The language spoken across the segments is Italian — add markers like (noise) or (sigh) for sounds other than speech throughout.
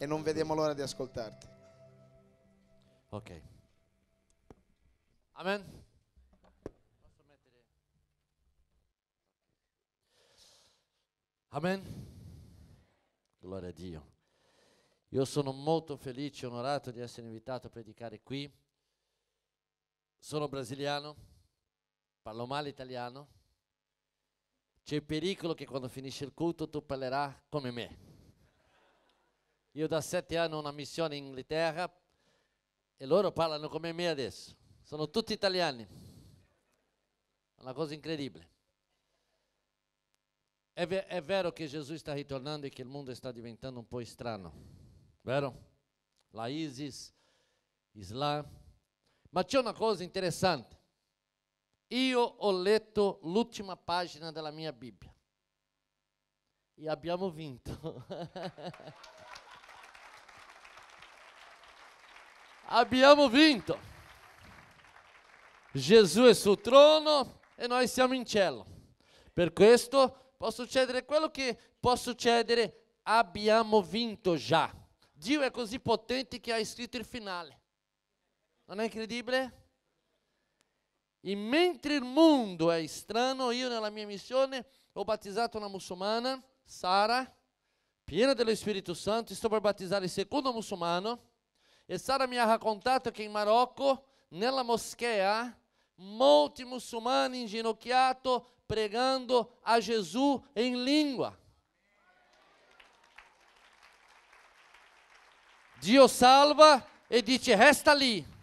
e non vediamo l'ora di ascoltarti. Ok. Amen. Amen. Gloria a Dio. Io sono molto felice e onorato di essere invitato a predicare qui. Sono brasiliano, parlo male italiano. C'è il pericolo che quando finisce il culto tu parlerai come me. Io da sette anni ho una missione in Inghilterra e loro parlano come me adesso. Sono tutti italiani. Una cosa incredibile. È, ver è vero che Gesù sta ritornando e che il mondo sta diventando un po' strano, vero? La ISIS, Islam. Ma c'è una cosa interessante. Io ho letto l'ultima pagina della mia Bibbia e abbiamo vinto. (laughs) abbiamo vinto. Gesù è sul trono e noi siamo in cielo. Per questo può succedere quello che può succedere, abbiamo vinto già. Dio è così potente che ha scritto il finale. Non è incredibile? E mentre il mondo è strano, io nella mia missione ho battezzato una musulmana, Sara, piena dello Spirito Santo, e sto per battezzare il secondo musulmano, E Sara mi ha contato che in Marocco, nella moschea, molti muçulmani inginocchiato pregando a Jesus em língua. Dio salva e dice resta lì.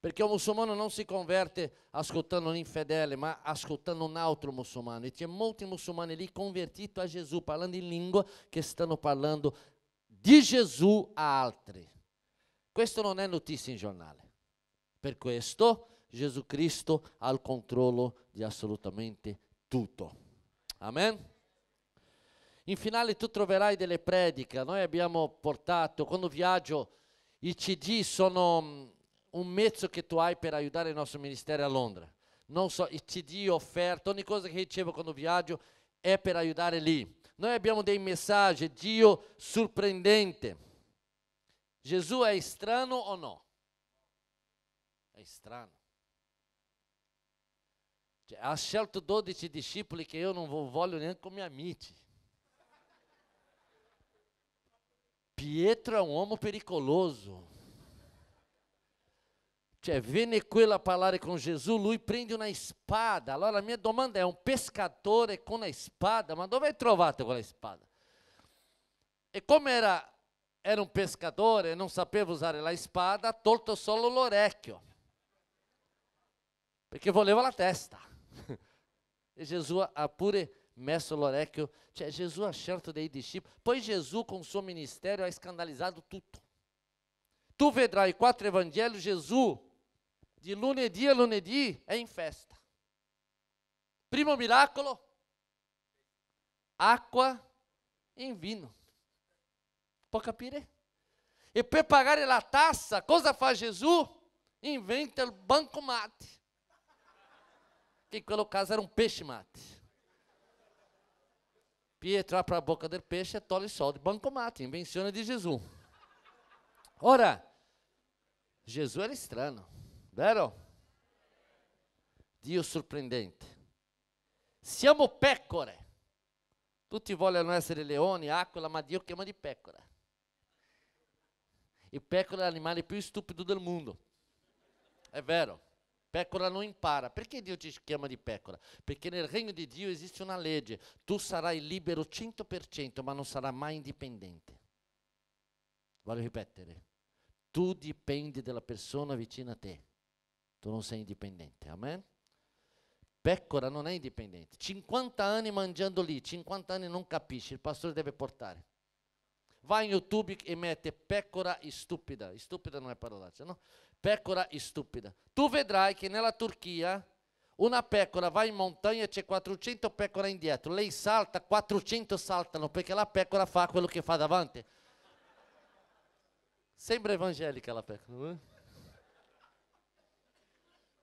Perché un musulmano non si converte ascoltando infedele, ma ascoltando un altro musulmano. E c'è molti musulmani lì convertiti a Gesù, parlando in lingua, che stanno parlando di Gesù a altri. Questo non è notizia in giornale. Per questo Gesù Cristo ha il controllo di assolutamente tutto. Amen. In finale tu troverai delle prediche. Noi abbiamo portato, quando viaggio, i CD sono mm, un mezzo che tu hai per aiutare il nostro ministero a Londra. Non so, i CD offerto, ogni cosa che ricevo quando viaggio è per aiutare lì. Noi abbiamo dei messaggi, Dio sorprendente. Gesù è é strano o no? È é strano. Cioè, ha scelto 12 discepoli che io non voglio neanche come amici. Pietro è é un uomo pericoloso. Cioè, venne quello parlare com Jesus, lui prende na espada. Agora, a minha domanda é um pescador pescatore é con una spada, ma dove com a espada E como era, era pescador pescatore, non sapeva usar a espada, ha tolto solo l'orecchio, porque voleva la testa. (laughs) e Jesus ha pure messo l'orecchio, cioè Gesù ha scelto dei discepoli. pois Jesus com seu ministério ha scandalizzato Tu vedrai quatro Evangelhos, Jesus de lunedì a lunedì é em festa. Primo miracolo, água em vino. Può capire? E para pagare a taça, coisa faz Jesus? Inventa o banco mate. Que em caso era um peixe mate. Pietro para a boca do peixe é e sol de banco mate, Invenção de Jesus. Ora, Jesus era estranho. Vero? Dio sorprendente. Siamo pecore. Tutti vogliono essere leoni, aquila, ma Dio chiama di pecora. E pecora è l'animale più stupido del mondo. È vero. Pecora non impara. Perché Dio ci chiama di pecora? Perché nel regno di Dio esiste una legge. Tu sarai libero 100%, ma non sarai mai indipendente. Voglio ripetere. Tu dipendi dalla persona vicina a te tu non sei indipendente. Amen? Pecora non è indipendente. 50 anni mangiando lì, 50 anni non capisci, il pastore deve portare. Vai in YouTube e mette pecora stupida, stupida non è parolaccia, no? Pecora stupida. Tu vedrai che nella Turchia una pecora va in montagna e c'è 400 pecora indietro, lei salta, 400 saltano perché la pecora fa quello che fa davanti. Sembra evangelica la pecora. Eh?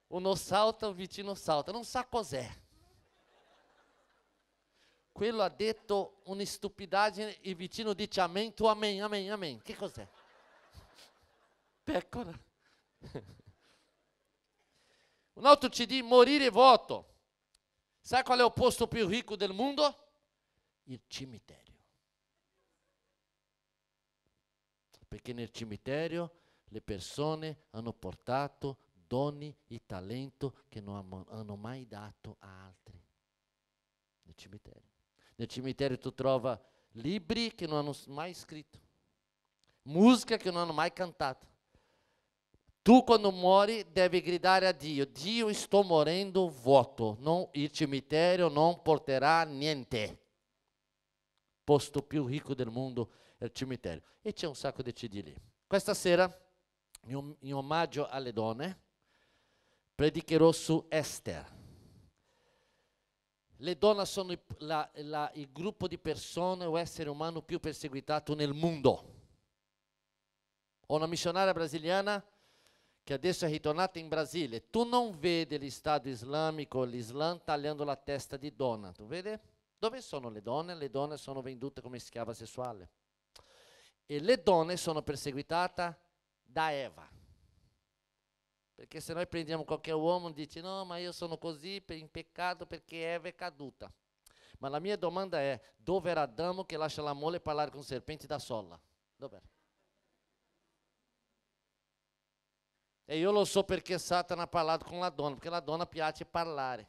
O no salta, o vitino salta. Não sa é? Quello ha detto una stupidaggine, e vicino dice amen, tu amen, amen, amen. Che cos'è? Pecora. Un altro CD, morire voto. Sai qual è il posto più ricco del mondo? Il cimitero. Perché nel cimitero le persone hanno portato doni e talento che non hanno mai dato a altri. Nel cimitero. Nel cimitero tu trova libri che non hanno mai scritto, música che non hanno mai cantato. Tu, quando mori, devi gridare a Dio: Dio, estou morendo, voto. Não, il cemitério não porterá niente. Posto più ricco del mondo è il cimitero. E c'è un sacco di CD lì. Questa sera, in omaggio alle donne, predicherò su Esther. Le donne sono il, la, la, il gruppo di persone o essere umano più perseguitato nel mondo. Ho una missionaria brasiliana che adesso è ritornata in Brasile. Tu non vedi l'Stato islamico, l'Islam tagliando la testa di donna. Tu vedi? Dove sono le donne? Le donne sono vendute come schiava sessuale. E le donne sono perseguitate da Eva. Porque se nós prendemos qualquer homem, diz, não, mas eu sono così em pecado, porque é Eva é caduta. Mas a minha domanda é, dover Adamo que lascia la mole parlare com serpente da sola. Dover. E é, eu não sou porque Satan ha é parlato a dona, donna, porque a donna piace parlare.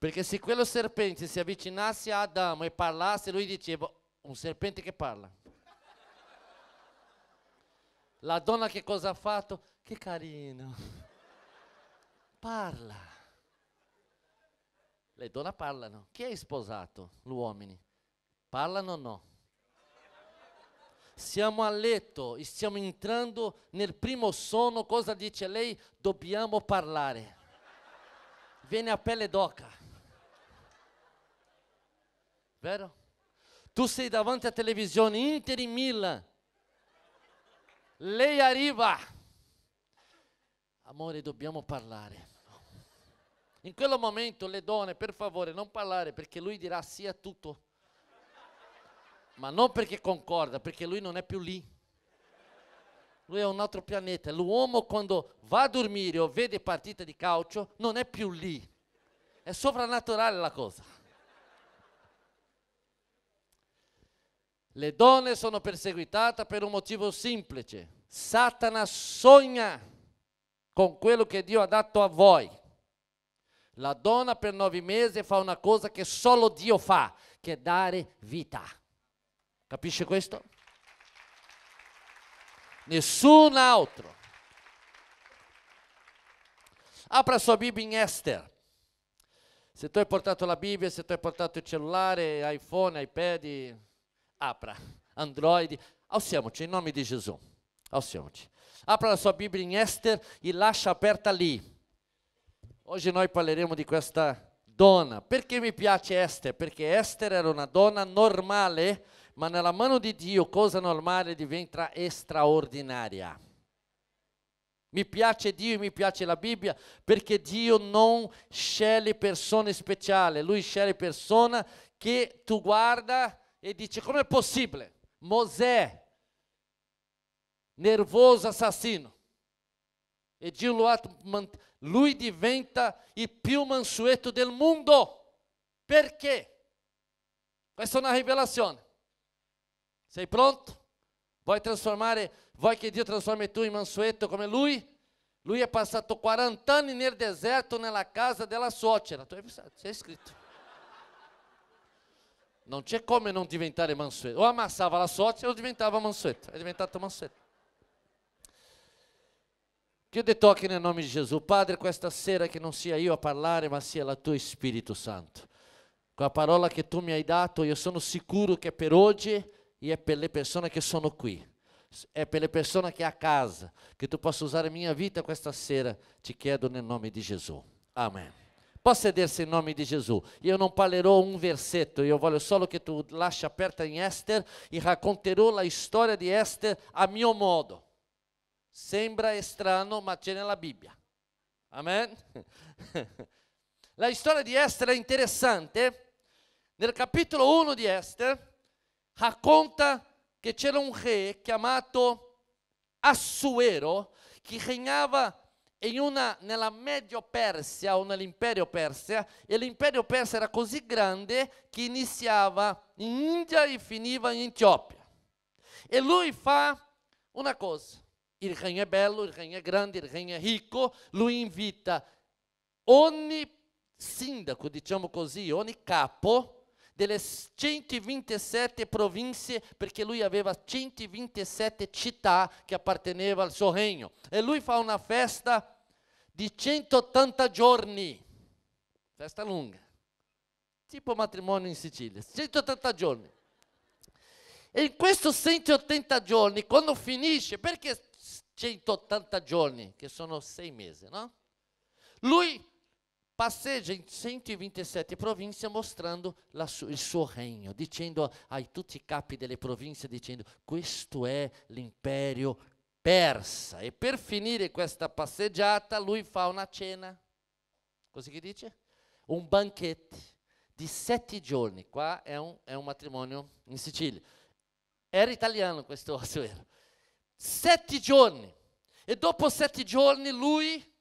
Porque se aquele serpente se avvicinasse a Adamo e falasse, ele diceva, um serpente que fala. La donna che cosa ha fatto? Che carino. Parla. Le donne parlano. Chi è sposato? Gli uomini. Parlano o no? Siamo a letto, stiamo entrando nel primo sonno. Cosa dice lei? Dobbiamo parlare. Viene a pelle d'oca. Vero? Tu sei davanti alla televisione Inter e Milan lei arriva. Amore, dobbiamo parlare. In quel momento le donne, per favore, non parlare perché lui dirà sì a tutto. Ma non perché concorda, perché lui non è più lì. Lui è un altro pianeta. L'uomo quando va a dormire o vede partita di calcio non è più lì. È sovrannaturale la cosa. Le donne sono perseguitate per un motivo semplice. Satana sogna con quello che Dio ha dato a voi. La donna per nove mesi fa una cosa che solo Dio fa, che è dare vita. Capisce questo? Nessun altro. Apra la sua Bibbia in Esther. Se tu hai portato la Bibbia, se tu hai portato il cellulare, iPhone, iPad, apra Android, alciamo-te em nome de Jesus. Alciamoci. Apra a sua Bíblia em Esther e lascia aperta ali. Hoje nós parleremo di questa donna. Perché mi piace Esther? Perché Esther era una donna normale, ma nella mano di Dio cosa normale diventa straordinaria. Mi piace Dio e mi piace la Bibbia perché Dio non sceglie persone speciali, Lui sceglie persone che tu guarda e Como é possível? Mosé, nervoso assassino, e di un lato lui diventa mansueto più mansueto del quê? Perché? Questa è revelação. Você Sei pronto? Vai transformar? Vai que Deus transforme tu em mansueto como é lui? Lui é passado 40 anos no deserto, na casa della suocera. Está é, é escrito. Não tinha como eu não diventare Mansueto. Ou amassava a sorte ou diventava Mansueto. Eu diventava Mansueto. Que te toque no nome de Jesus. Padre, esta cera que não sia eu a falar, mas sia o é Teu Espírito Santo. com a palavra que tu me hai dato, eu sono sicuro é per hoje e é per le persone che sono qui. È per le persone que è é é a casa, que tu possa minha vida com esta cera. Te quero no nome de Jesus. Amém. Possedere se em nome de Jesus. E eu não palerou um verseto. Eu vou só o que tu lascia aperta em Esther e raconterou a história de Esther a meu modo. Sembra estranho, mas c'è nella Bíblia. Amém? (laughs) a história de Esther é interessante. No capítulo 1 de Esther, racconta che c'era um rei chamado Assuero que reinava in una, nella Medio Persia o nell'impero Persia, e l'impero Persia era così grande que iniciava in India e finiva in Etiópia. E lui fa una cosa, il regno è bello, il regno è grande, il regno è ricco, lui invita ogni sindaco, diciamo così, ogni capo, delle 127 province, perché lui aveva 127 città che appartenevano al suo regno. E lui fa una festa di 180 giorni, festa lunga, tipo matrimonio in Sicilia, 180 giorni. E in questi 180 giorni, quando finisce, perché 180 giorni, che sono sei mesi, no? Lui passeggia in 127 province mostrando su il suo regno, dicendo ai tutti i capi delle province, dicendo questo è l'impero persa. E per finire questa passeggiata lui fa una cena, così che dice? Un banchetto di sette giorni. Qua è un, è un matrimonio in Sicilia. Era italiano questo osso, (laughs) Sette giorni. E dopo sette giorni lui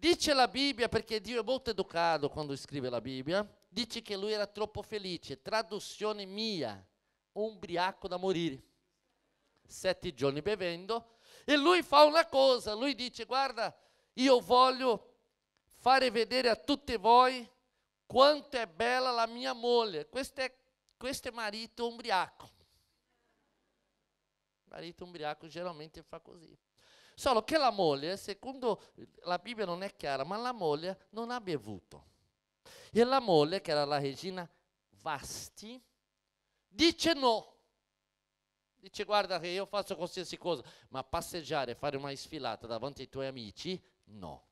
Dice la Bibbia, perché Dio è molto educato quando scrive la Bibbia, dice che lui era troppo felice, traduzione mia, ubriaco da morire. Sette giorni bevendo e lui fa una cosa, lui dice guarda, io voglio fare vedere a tutti voi quanto è bella la mia moglie. Questo è, questo è marito ubriaco. Marito ubriaco geralmente fa così. Solo che la moglie, secondo la Bibbia non è chiara, ma la moglie non ha bevuto. E la moglie, che era la regina Vasti, dice no. Dice guarda che io faccio qualsiasi cosa, ma passeggiare, fare una sfilata davanti ai tuoi amici, no.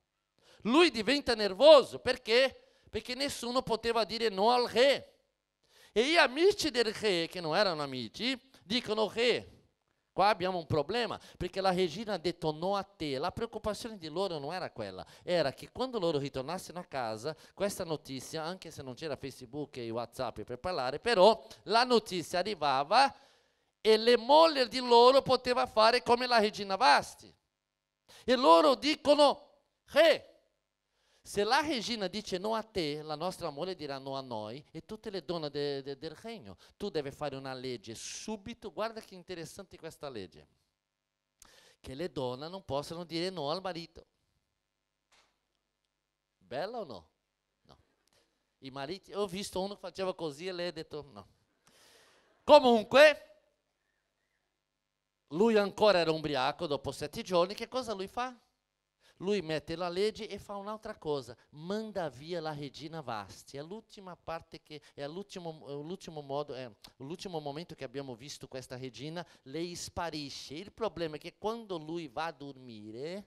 Lui diventa nervoso perché? Perché nessuno poteva dire no al re. E gli amici del re, che non erano amici, dicono re, Qua abbiamo un problema, perché la Regina detonò a te. La preoccupazione di loro non era quella, era che quando loro ritornassero a casa, questa notizia, anche se non c'era Facebook e WhatsApp per parlare, però la notizia arrivava e le mogli di loro poteva fare come la Regina Vasti. E loro dicono, re, eh, hey, se la regina dice no a te, la nostra moglie dirà no a noi e tutte le donne de, de, del regno. Tu devi fare una legge subito, guarda che interessante questa legge, che le donne non possono dire no al marito. Bella o no? No. I mariti, ho visto uno che faceva così e lei ha detto no. Comunque, lui ancora era ubriaco dopo sette giorni, che cosa lui fa? Lui mette la legge e fa un'altra cosa, manda via la regina Vasti. È l'ultima parte che è l'ultimo, l'ultimo modo, è l'ultimo momento che abbiamo visto questa regina, lei sparisce. Il problema è che quando lui va a dormire,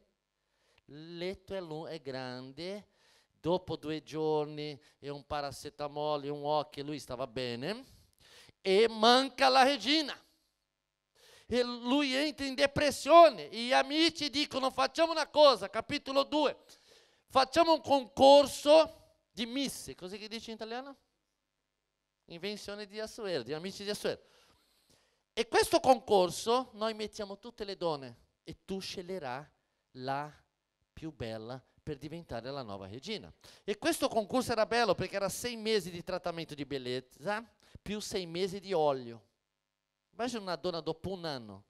il letto è, lungo, è grande, dopo due giorni e un paracetamolo e un occhio, lui stava bene, e manca la regina. e lui entra in depressione e gli amici dicono facciamo una cosa, capitolo 2, facciamo un concorso di miss, così che dice in italiano? Invenzione di Assuero, di amici di Assuero. E questo concorso noi mettiamo tutte le donne e tu sceglierai la più bella per diventare la nuova regina. E questo concorso era bello perché era sei mesi di trattamento di bellezza più sei mesi di olio. Immagina una donna dopo un anno,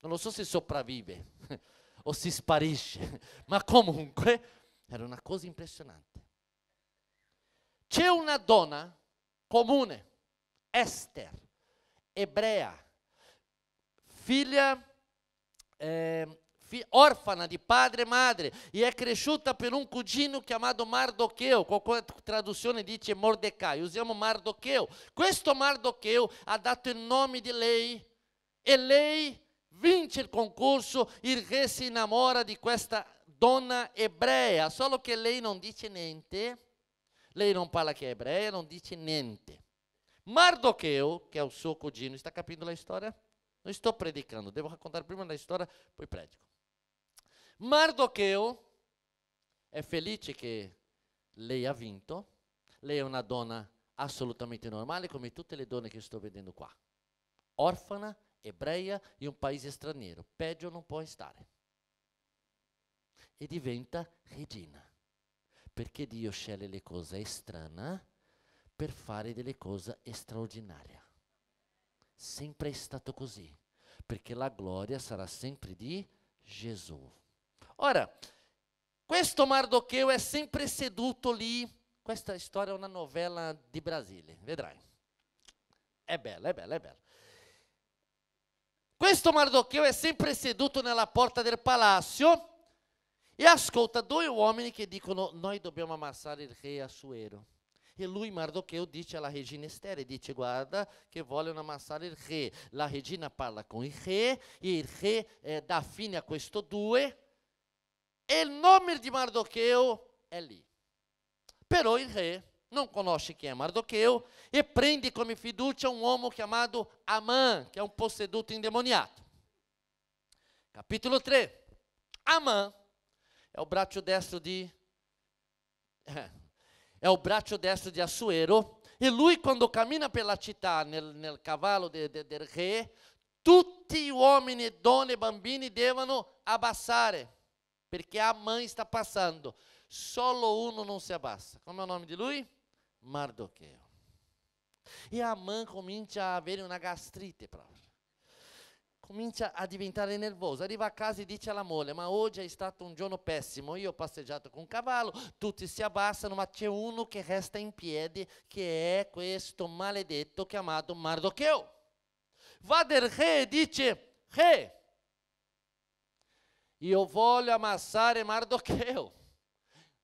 non lo so se sopravvive (laughs) o si sparisce, (laughs) ma comunque era una cosa impressionante. C'è una donna comune, Esther, ebrea, figlia eh, orfana di padre e madre e è cresciuta per un cugino chiamato Mardocheo, qualche traduzione dice Mordecai, usiamo Mardocheo. Questo Mardocheo ha dato il nome di lei e lei vince il concorso, il re si innamora di questa donna ebrea, solo che lei non dice niente, lei non parla che è ebrea, non dice niente. Mardocheo, che è il suo cugino, sta capendo la storia? Non sto predicando, devo raccontare prima la storia, poi predico. Mardocheo è felice che lei ha vinto, lei è una donna assolutamente normale come tutte le donne che sto vedendo qua, orfana, ebrea in un paese straniero, peggio non può stare. E diventa regina, perché Dio sceglie le cose strane per fare delle cose straordinarie. Sempre è stato così, perché la gloria sarà sempre di Gesù. Ora, questo Mardocheu è sempre seduto lì. Questa storia è una novela di Brasile, vedrai. È bella, è bella, è bella. Questo Mardocheu è sempre seduto nella porta del palazzo e ascolta due uomini che dicono noi dobbiamo ammassare il re Assuero. E lui, Mardocheu, dice alla regina Estere, dice guarda che vogliono ammassare il re. La regina parla con il re e il re eh, dà fine a questo due il nome di Mardocheo è é lì. Però il re non conosce quem é Mardoqueu e prende come fiducia um uomo chamado Amã, que é um posseduto endemoniado. Capítulo 3. Amã é o braço destro de (laughs) é o braço destro de Assuero e lui quando cammina pela città nel, nel cavallo de, de, del re tutti gli uomini, donne e bambini devono abbassare porque a mãe está passando. Solo uno não se abassa. Como é o nome de lui? Mardoqueu. E a mãe comincia a avere uma gastrite proprio. Comincia a diventare nervosa, arriva a casa e diz alla moglie, ma hoje è stato un giorno pessimo, io ho passeggiato con un cavallo, tutti si abbassano, ma c'è uno che resta in piedi, che è questo maledetto chiamato Mardoqueu. Va del re e dice, re, e eu vou amassar é Mardoqueu.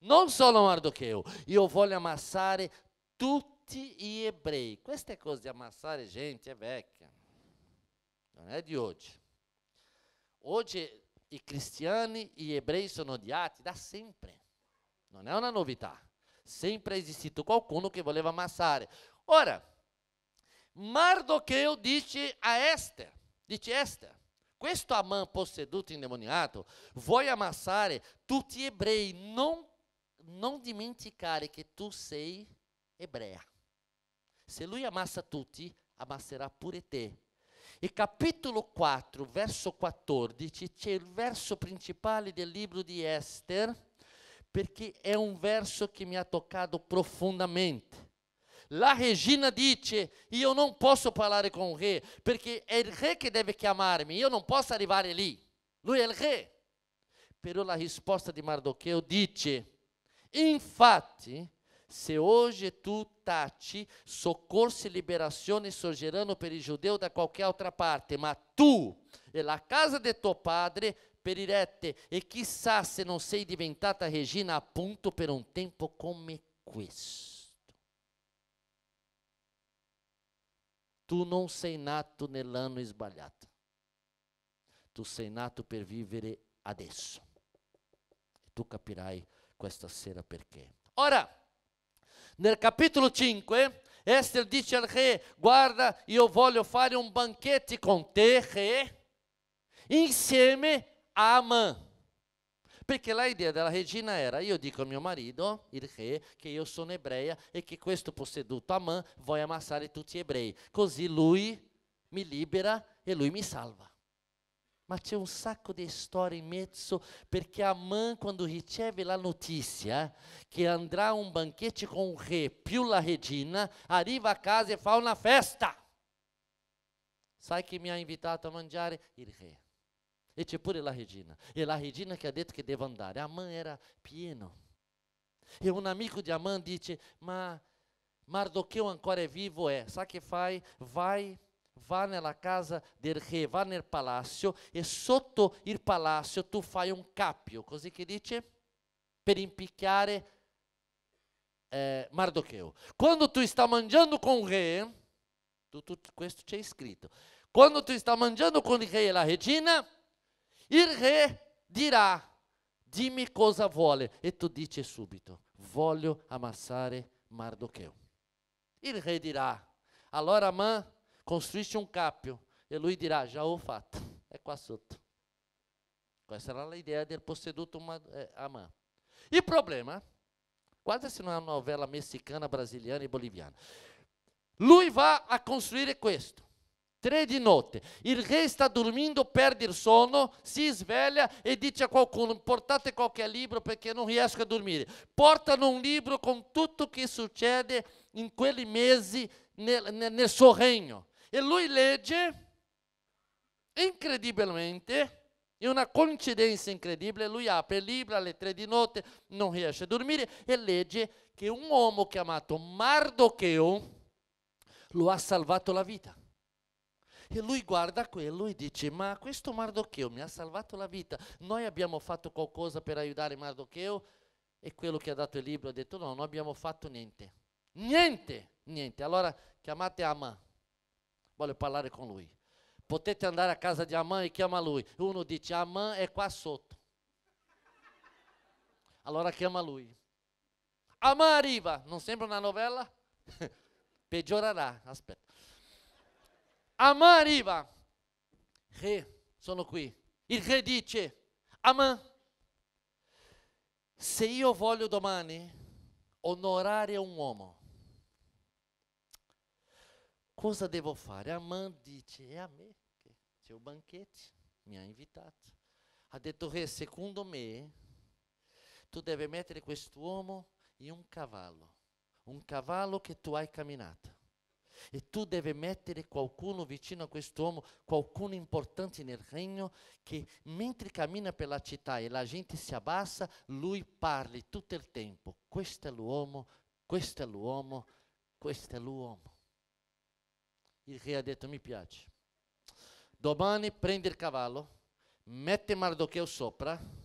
Não só Mardoqueu, eu vou amassar é tutti gli ebrei. Queste cose di amassar, é gente é vecchia, não é de hoje. Hoje i cristiani, gli ebrei sono odiati da sempre. Não é uma novidade. Sempre é existido qualcuno que voleva amassar. Ora, Mardoqueu disse a Esther, disse Esther, Questo Amã posseduto indemoniato, voi amassare tutti ebrei, non, non dimenticare che tu sei ebrea. Se lui amassa tutti, amasserà pure te. E capitolo 4, verso 14, c'è il verso principale del libro di Esther, perché è un verso che mi ha toccato profondamente. La regina dice, io non posso parlare con o re, perché è il re che deve chiamarmi, io non posso arrivare lì. Lui è il re. Però la risposta di Mardocheo dice, infatti, se hoje tu taci, socorso e liberazione surgiranno per il giudeu da qualquer outra parte, ma tu e la casa de tuo padre perirete, e chissà se non sei diventata regina appunto per un tempo come questo. Tu não sei nato nell'anno sbagliato. Tu sei nato per vivere adesso. Tu capirai questa sera perché. Ora, nel capitolo 5, Esther dice al re, guarda, io voglio fare un banchetto con te, re, insieme a Aman. Perché l'idea della regina era, io dico a mio marito, il re, che io sono ebrea e che questo posseduto Aman vuole ammassare tutti gli ebrei. Così lui mi libera e lui mi salva. Ma c'è un sacco di storie in mezzo perché Aman quando riceve la notizia che andrà a un banchetto con il re più la regina, arriva a casa e fa una festa. Sai chi mi ha invitato a mangiare? Il re. E pure tipo, la regina. E la regina que ha é detto che devo andare. mãe era pieno. E um amigo de Amã disse: ma "Mardoqueu, ancora é vivo? é? Sa que faz, Vai, vá nella casa del re, vá nel palácio e sotto il palácio tu fai um cappio. Così que dice? Per impicchiare eh, Mardoqueu. Quando tu está mangiando com o re, tudo tu, questo c'è quando tu está mangiando com o re e la regina, Il re dirá: dimmi cosa vuole. E tu dici subito, voglio amassare Mardoqueu. Il re dirá: allora Amã costruisce um capio E lui dirá já ho fatto, é qua sotto. Essa era a ideia del posseduto eh, Amã. E problema, quase se não é uma novela mexicana, brasileira e boliviana. Lui va a construir questo. Tre di notte, il re sta dormendo, perde il sonno, si sveglia e dice a qualcuno portate qualche libro perché non riesco a dormire. Portano un libro con tutto che succede in quei mesi nel, nel, nel suo regno. E lui legge, incredibilmente, è una coincidenza incredibile, lui apre il libro alle tre di notte, non riesce a dormire e legge che un uomo chiamato Mardocheo lo ha salvato la vita. E lui guarda quello e dice, ma questo Mardocheo mi ha salvato la vita, noi abbiamo fatto qualcosa per aiutare Mardocheo? E quello che ha dato il libro ha detto, no, non abbiamo fatto niente. Niente, niente. Allora chiamate Amà voglio parlare con lui. Potete andare a casa di Amà e chiama lui. Uno dice, Amà è qua sotto. Allora chiama lui. Amà arriva, non sembra una novella? (laughs) Peggiorerà, aspetta. Aman arriva. Re, sono qui. Il re dice, Aman, se io voglio domani onorare un uomo, cosa devo fare? Aman dice, è a me che c'è il banchetto, mi ha invitato. Ha detto, re, secondo me, tu devi mettere quest'uomo in un cavallo, un cavallo che tu hai camminato. E tu devi mettere qualcuno vicino a quest'uomo, qualcuno importante nel regno, che mentre cammina per la città e la gente si abbassa, lui parli tutto il tempo. Questo è l'uomo, questo è l'uomo, questo è l'uomo. Il re ha detto mi piace. Domani prendi il cavallo, metti Mardocheo sopra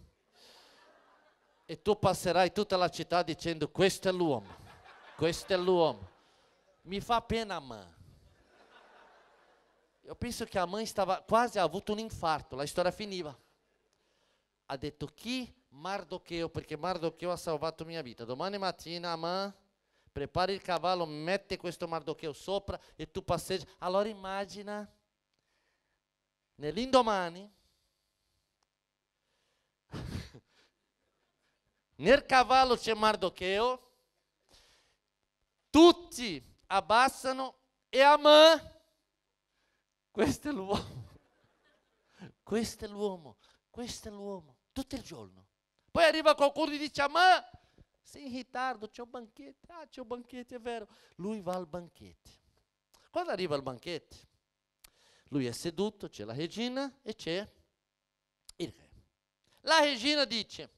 e tu passerai tutta la città dicendo questo è l'uomo, questo è l'uomo. me faz pena, mãe. Eu penso que a mãe estava quase avuto um infarto, a história finiva. Ha detto chi? Mardocheo, perché Mardocheo ha salvato mia vita. Domani mattina, mãe, prepara il cavalo, mette questo Mardocheo sopra e tu passeggi. Allora immagina, nell'indomani, né, (laughs) nel cavallo c'è Mardocheo, tutti abbassano e Amà, questo è l'uomo, questo è l'uomo, questo è l'uomo, tutto il giorno. Poi arriva qualcuno e dice Amà, sei in ritardo, c'è un banchetto, ah c'è un banchetto, è vero. Lui va al banchetto. Quando arriva al banchetto, lui è seduto, c'è la regina e c'è il re. La regina dice,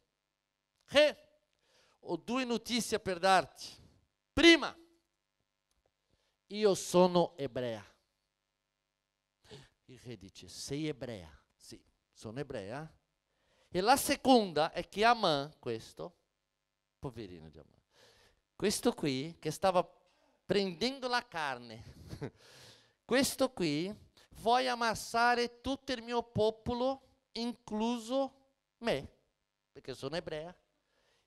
re, ho due notizie per darti. Prima, io sono ebrea. Il re dice, sei ebrea? Sì, sono ebrea. E la seconda è che Aman, questo, poverino di Aman, questo qui che stava prendendo la carne, (laughs) questo qui vuoi ammassare tutto il mio popolo, incluso me, perché sono ebrea.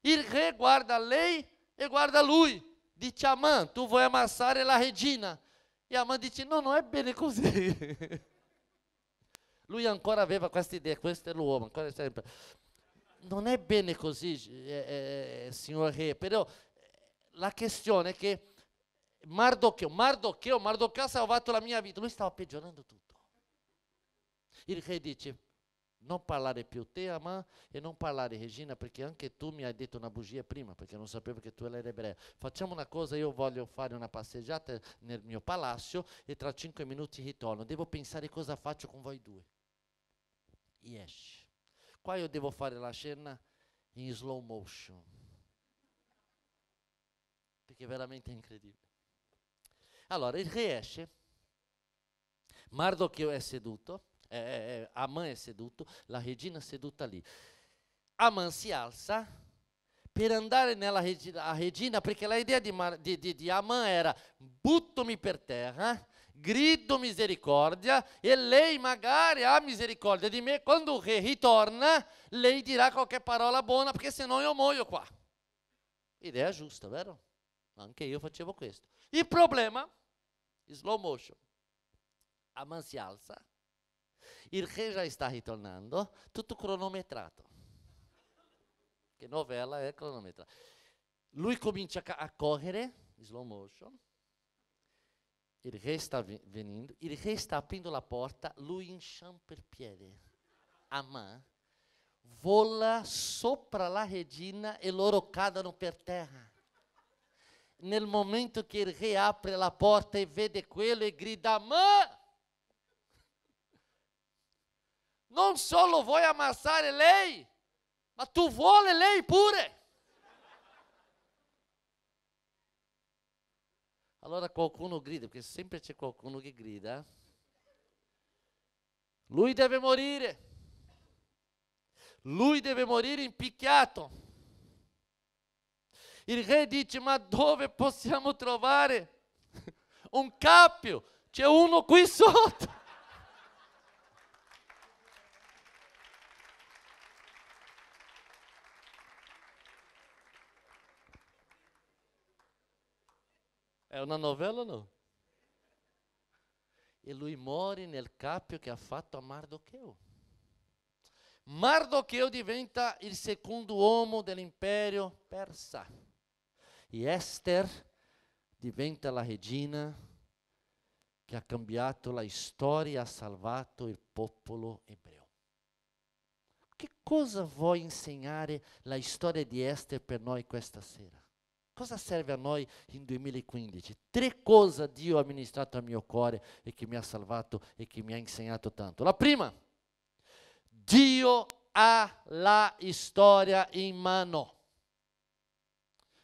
Il re guarda lei e guarda lui. Dice a tu vuoi ammazzare la regina. E a dice, no, non è bene così. (laughs) Lui ancora aveva questa idea, questo è l'uomo, ancora sempre. Non è bene così, eh, eh, eh signor Re, però eh, la questione è che Mardocheo, Mardocheo, Mardocheo ha salvato la mia vita, lui stava peggiorando tutto. Il re dice, non parlare più te, Aman, e non parlare Regina, perché anche tu mi hai detto una bugia prima, perché non sapevo che tu eri ebrea. Facciamo una cosa, io voglio fare una passeggiata nel mio palazzo e tra cinque minuti ritorno. Devo pensare cosa faccio con voi due. Yes. Qua io devo fare la scena in slow motion, perché è veramente incredibile. Allora, il re esce, Mardochio è seduto, eh, é, é, é, Amã é seduto, la regina seduta lì. Amã se alça, per andare nella regina, regina perché l'idea di, di, di, di Amã era me per terra, grido misericórdia, e lei magari ha misericórdia di me, quando o re ritorna, lei dirá qualquer parola buona, perché se no io muoio qua. Ideia giusta, vero? Anche io facevo questo. Il problema, slow motion, Aman se alça. il re già sta ritornando, tutto cronometrato. Che novella è eh, cronometrata. Lui comincia a correre, slow motion, il re sta venendo, il re sta aprendo la porta, lui inciampa per piede, a mano, vola sopra la regina e loro cadono per terra. Nel momento che il re apre la porta e vede quello e grida, ma non solo vuoi ammazzare lei, ma tu vuole lei pure. Allora qualcuno grida, perché sempre c'è qualcuno che grida. Lui deve morire. Lui deve morire impicchiato. Il re dice, ma dove possiamo trovare un cappio? C'è uno qui sotto. Era una novela o no? E lui muore nel capio che ha fatto a Mardocheo. Mardocheo diventa il secondo uomo dell'impero persa. E Esther diventa la regina che ha cambiato la storia e ha salvato il popolo ebreo. Che cosa vuoi insegnare la storia di Esther per noi questa sera? cosa serve a noi in 2015? Tre cose Dio ha ministrato al mio cuore e che mi ha salvato e che mi ha insegnato tanto. La prima, Dio ha la storia in mano.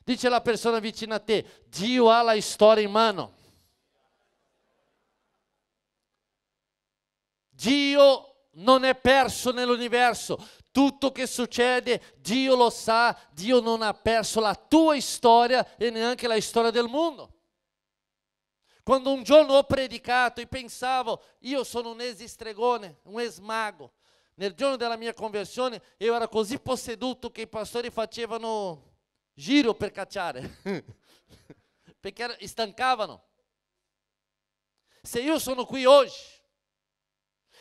Dice la persona vicina a te, Dio ha la storia in mano. Dio non è perso nell'universo, tutto che succede, Dio lo sa, Dio non ha perso la tua storia e neanche la storia del mondo. Quando un giorno ho predicato e pensavo, io sono un esistregone, un esmago, nel giorno della mia conversione io ero così posseduto che i pastori facevano giro per cacciare, (laughs) perché stancavano. Se io sono qui oggi,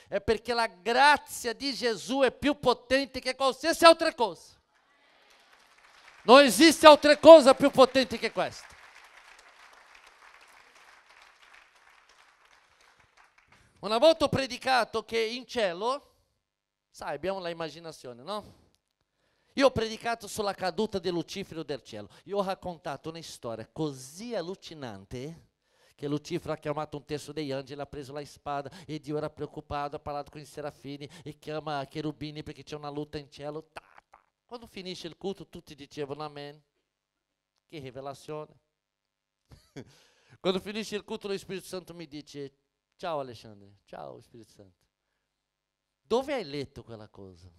é porque a graça de Jesus é più potente que qualsiasi outra coisa. Não existe outra coisa più potente que esta. Una volta ho predicato che in cielo, sai, abbiamo la immaginazione, no? Io ho predicato sulla caduta di Lucifero del cielo. Io ho raccontato una storia così allucinante Que Lucifero ha chiamato un terzo degli angeli, ha é preso a espada, e Dio era preocupado, ha parlato con i serafini e que ama querubine porque tinha lotta luta cielo. Ta, tá, ta. Tá. Quando finisce o culto tutti dicevano amém. Que revelação! Né? (laughs) Quando finisce o culto o Espírito Santo me dice "Tchau, Alexandre. Tchau, Espírito Santo. Dove hai letto quella cosa?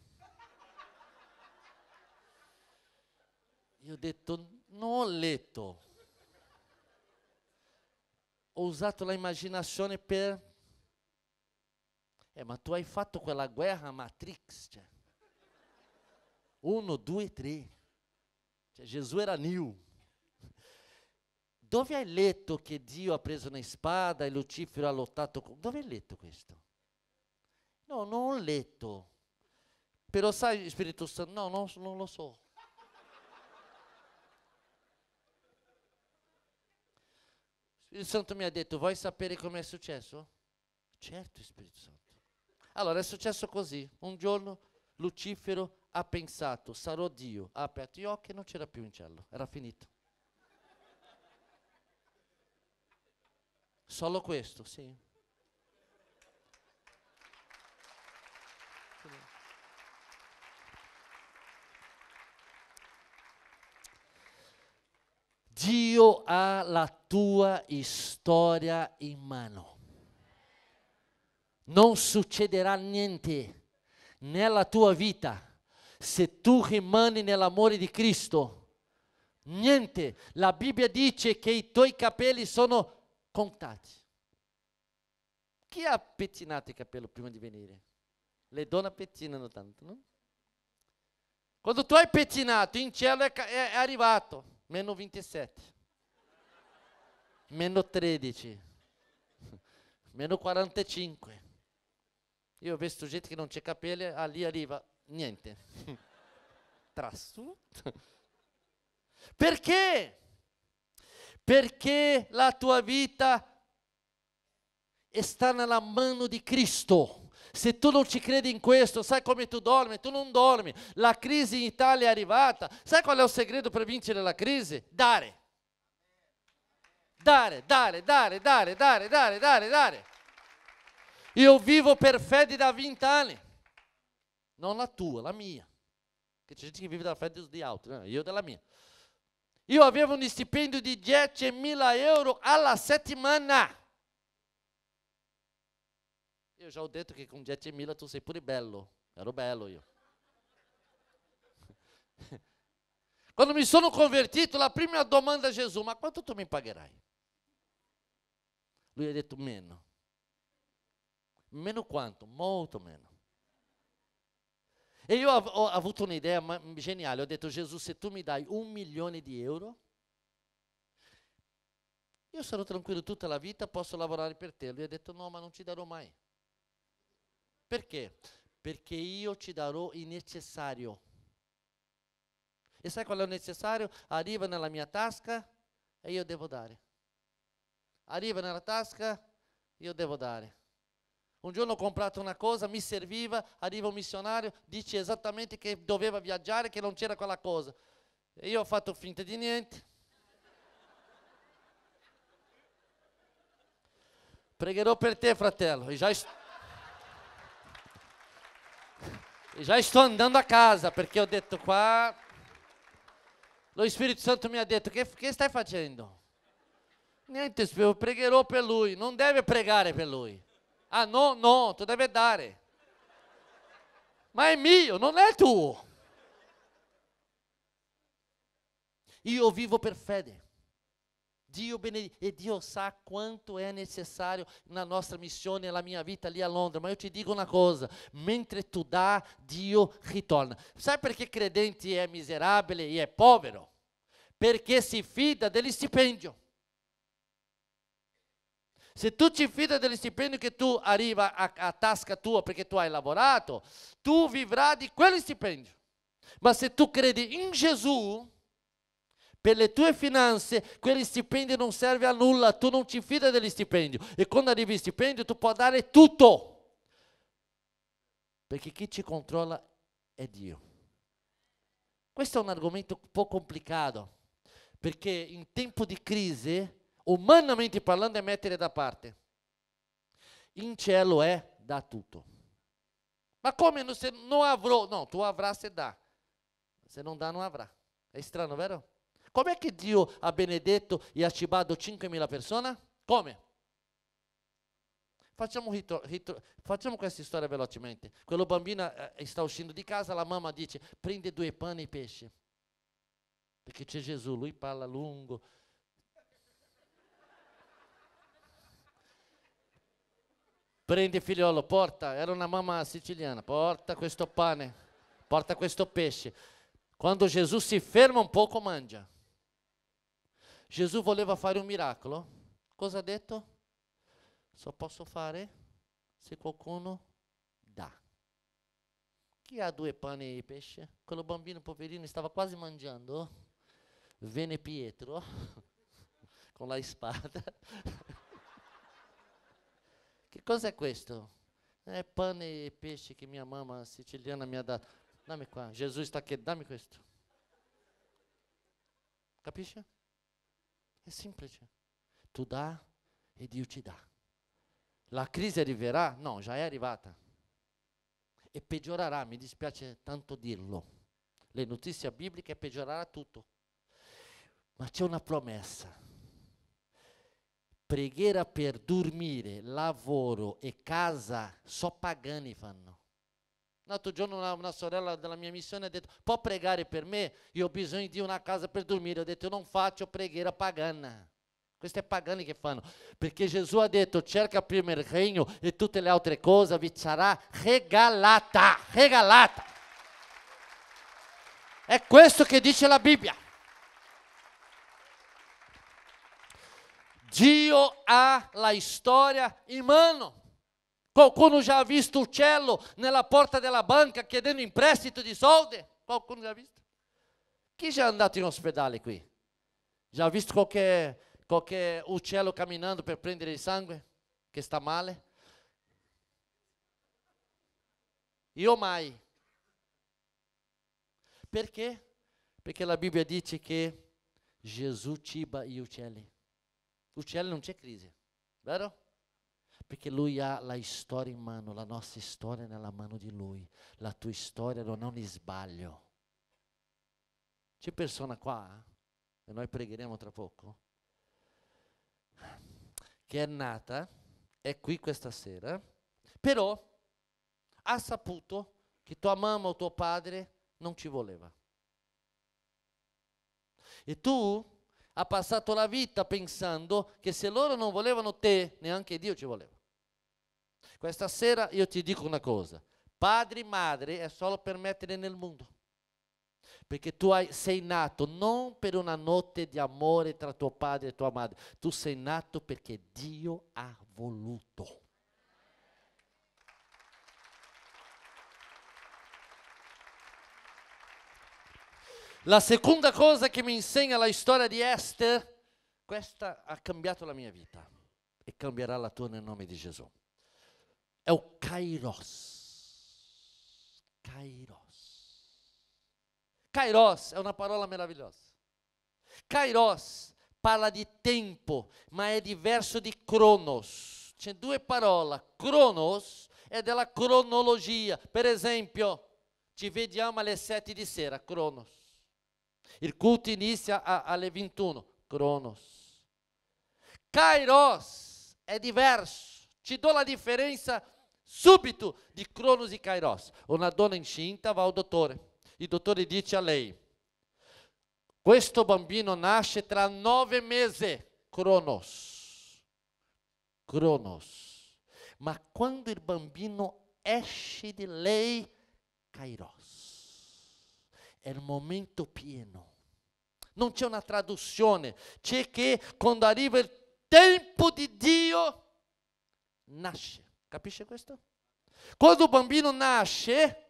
Io ho detto non ho letto. ho usato l'immaginazione per... Eh, ma tu hai fatto quella guerra Matrix, cioè. Uno, due, tre. Cioè, Gesù era new. Dove hai letto che Dio ha preso una spada e Lucifero ha lottato con... Dove hai letto questo? No, non ho letto. Però sai, Spirito Santo, no, no non lo so. il Santo mi ha detto, vuoi sapere com'è successo? Certo, Spirito Santo. Allora è successo così. Un giorno Lucifero ha pensato, sarò Dio. Ha aperto gli occhi e non c'era più in cielo, era finito. Solo questo, sì. Dio ha la tua storia in mano. Non succederà niente nella tua vita se tu rimani nell'amore di Cristo. Niente. La Bibbia dice che i tuoi capelli sono contati. Chi ha pettinato i capelli prima di venire? Le donne pettinano tanto, no? Quando tu hai pettinato, in cielo è arrivato meno 27, meno 13, meno 45. Io ho visto gente che non c'è capelli, ah, lì arriva niente. (laughs) Trasso. Perché? Perché la tua vita sta nella mano di Cristo. Se tu non ci credi in questo, sai come tu dormi, tu non dormi. La crisi in Italia è arrivata. Sai qual è il segreto per vincere la crisi? Dare. Dare, dare, dare, dare, dare, dare, dare, dare. Io vivo per fede da 20 anni. Non la tua, la mia. Che c'è gente che vive da fede di altri, eh, io della mia. Io avevo un stipendio di 10.000 euro alla settimana. Io già ho detto che con 10.000 tu sei pure bello, ero bello io. (laughs) Quando mi sono convertito, la prima domanda a Gesù, ma quanto tu mi pagherai? Lui ha detto meno. Meno quanto? Molto meno. E io ho, ho avuto un'idea geniale, ho detto Gesù se tu mi dai un milione di euro, io sarò tranquillo tutta la vita, posso lavorare per te. Lui ha detto no, ma non ti darò mai. Perché? Perché io ci darò il necessario. E sai qual è il necessario? Arriva nella mia tasca e io devo dare. Arriva nella tasca, io devo dare. Un giorno ho comprato una cosa, mi serviva, arriva un missionario, dice esattamente che doveva viaggiare, che non c'era quella cosa. E io ho fatto finta di niente. Pregherò per te, fratello. E già Já estou andando a casa, porque eu detto qua... O Espírito Santo me adeto. O que che stai facendo? Niente, io pregherò per lui, deve pregar é per lui. Ah não, não. tu deve dar. É. Mas é meu, não é tuo. Eu vivo per fede. Dio benedica. E Dio sa quanto è necessario na nostra missione, nella mia vita ali a Londra. Ma io ti dico una cosa: mentre tu dà, Dio ritorna. Sabe perché credente è miserabile e è povero? Perché si fida dele stipendio. Se tu ti fida dello stipendio che tu arriva a, a, tasca tua perché tu hai lavorato, tu vivrai di quello stipendio. Ma se tu credi in Gesù, per le tue finanze quegli stipendi non serve a nulla, tu non ti fida degli stipendi e quando arrivi il stipendio tu puoi dare tutto. Perché chi ti controlla è Dio. Questo è un argomento un po' complicato, perché in tempo di crisi, umanamente parlando, è mettere da parte. In cielo è da tutto. Ma come se non avrò? No, tu avrà se dà. Se non dà, non avrà. È strano, vero? Com'è che Dio ha benedetto e ha cibato 5.000 persone? Come? Facciamo, hitro, hitro, facciamo, questa storia velocemente. Quello bambino eh, sta uscendo di casa, la mamma dice prende due panni e pesce. Perché c'è Gesù, lui parla lungo. Prende figliolo, porta, era una mamma siciliana, porta questo pane, porta questo pesce. Quando Gesù si ferma un poco mangia. Gesù voleva fare un miracolo. Cosa ha detto? Só posso fare se qualcuno dà. Chi ha due pane e pesce? Quello bambino poverino stava quasi mangiando. Vene Pietro (laughs) con la spada. (laughs) che é questo? È eh, pane e pesce che mia mamma siciliana mi ha dato. Dammi qua, Gesù sta chiedendo, dammi questo. Capisce? È semplice. Tu dà e Dio ci dà. La crisi arriverà? No, già è arrivata. E peggiorerà, mi dispiace tanto dirlo. Le notizie bibliche peggiorerà tutto. Ma c'è una promessa. Preghiera per dormire, lavoro e casa só pagani fanno. Un altro giorno una, una, sorella della mia missione ha detto, può pregare per me? Io ho bisogno di una casa per dormire. Ho detto, io non faccio preghiera pagana. Questo è pagane che fanno. Perché Gesù ha detto, cerca prima il regno e tutte le altre cose vi sarà regalata. Regalata. È questo che dice la Bibbia. Dio ha la storia in mano. Qualcuno già ha visto uccello nella porta della banca chiedendo in prestito di soldi? Qualcuno già ha visto? Chi già è andato in ospedale qui? Già ha visto qualche, qualche uccello camminando per prendere il sangue? Che sta male? Io mai. Perché? Perché la Bibbia dice che Gesù ciba gli uccelli. Uccelli non c'è crisi, vero? perché Lui ha la storia in mano, la nostra storia è nella mano di Lui, la tua storia non è un sbaglio. C'è persona qua, eh, e noi pregheremo tra poco, che è nata, è qui questa sera, però ha saputo che tua mamma o tuo padre non ci voleva. E tu hai passato la vita pensando che se loro non volevano te, neanche Dio ci voleva. Questa sera io ti dico una cosa, padre e madre è solo per mettere nel mondo, perché tu hai, sei nato non per una notte di amore tra tuo padre e tua madre, tu sei nato perché Dio ha voluto. La seconda cosa che mi insegna la storia di Esther, questa ha cambiato la mia vita e cambierà la tua nel nome di Gesù. É o kairos. Kairos. Kairos é uma parola maravilhosa. Kairos fala de tempo, mas é diverso de cronos. Tem duas palavras. cronos é della cronologia. te esempio, ci vediamo alle 7 de sera, cronos. Il culto inicia a, alle 21, cronos. Kairos é diverso. Te dou a diferença subito di Cronos e Kairos. Una donna incinta va al dottore. Il dottore dice a lei, questo bambino nasce tra nove mesi, Cronos. Cronos. Ma quando il bambino esce di lei, Kairos. È il momento pieno. Non c'è una traduzione, c'è che quando arriva il tempo di Dio, nasce. Capisce questo? Quando un bambino nasce,